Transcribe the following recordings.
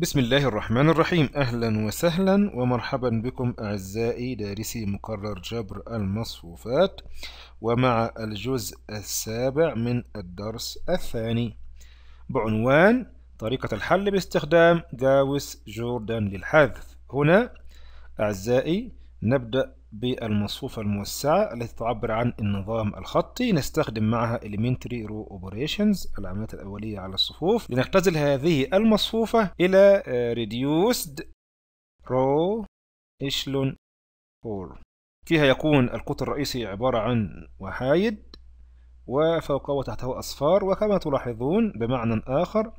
بسم الله الرحمن الرحيم أهلا وسهلا ومرحبا بكم أعزائي دارسي مقرر جبر المصفوفات ومع الجزء السابع من الدرس الثاني بعنوان طريقة الحل باستخدام جاوس جوردان للحذف هنا أعزائي نبدأ بالمصفوفة الموسعة التي تعبر عن النظام الخطي نستخدم معها elementary row operations العمليات الأولية على الصفوف لنختزل هذه المصفوفة إلى آه، reduced row echelon 4 فيها يكون القطر الرئيسي عبارة عن وحايد وفوقه وتحته أصفار وكما تلاحظون بمعنى آخر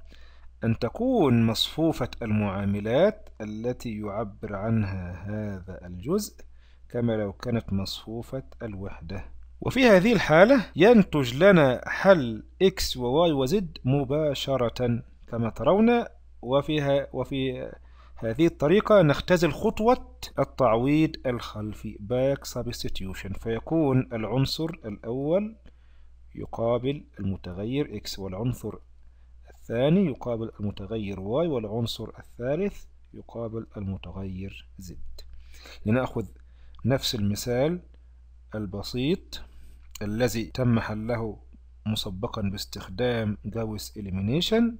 أن تكون مصفوفة المعاملات التي يعبر عنها هذا الجزء كما لو كانت مصفوفة الوحدة وفي هذه الحالة ينتج لنا حل x و y و z مباشرة كما ترون وفيها وفي هذه الطريقة نختزل خطوة التعويض الخلفي back substitution فيكون العنصر الأول يقابل المتغير x والعنصر الثاني يقابل المتغير y والعنصر الثالث يقابل المتغير z لنأخذ نفس المثال البسيط الذي تم حله مسبقا باستخدام جاوس إليمينيشن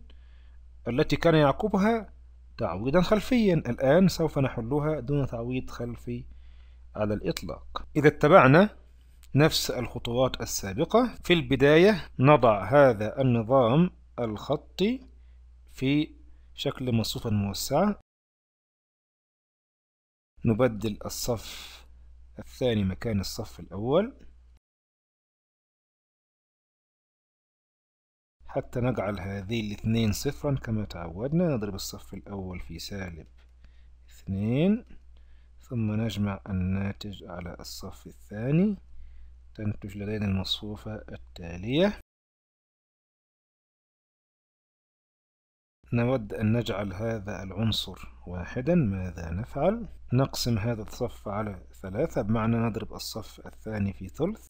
التي كان يعقبها تعويضا خلفيا الآن سوف نحلها دون تعويض خلفي على الإطلاق إذا اتبعنا نفس الخطوات السابقة في البداية نضع هذا النظام الخطي في شكل مصفوفة موسعة نبدل الصف الثاني مكان الصف الأول حتى نجعل هذه الاثنين صفرا كما تعودنا نضرب الصف الأول في سالب اثنين ثم نجمع الناتج على الصف الثاني تنتج لدينا المصفوفة التالية نود أن نجعل هذا العنصر واحدا ماذا نفعل؟ نقسم هذا الصف على ثلاثة بمعنى نضرب الصف الثاني في ثلث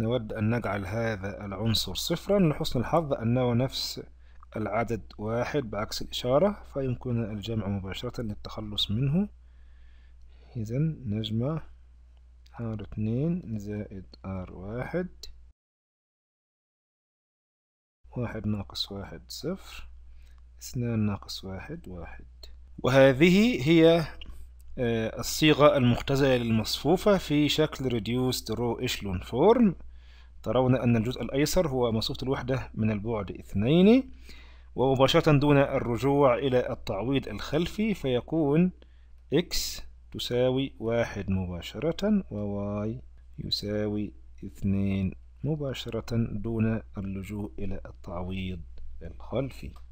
نود أن نجعل هذا العنصر صفرا لحسن الحظ أنه نفس العدد واحد بعكس الإشارة فيمكننا الجمع مباشرة للتخلص منه إذا نجمع R2 زائد R1 واحد ناقص واحد صفر اثنان ناقص واحد واحد وهذه هي آه، الصيغة المختزلة للمصفوفة في شكل reduced row echelon form ترون أن الجزء الأيسر هو مصفوفة الوحدة من البعد اثنين ومباشرة دون الرجوع إلى التعويض الخلفي فيكون x تساوي واحد مباشرة وy يساوي اثنين مباشرة دون اللجوء إلى التعويض الخلفي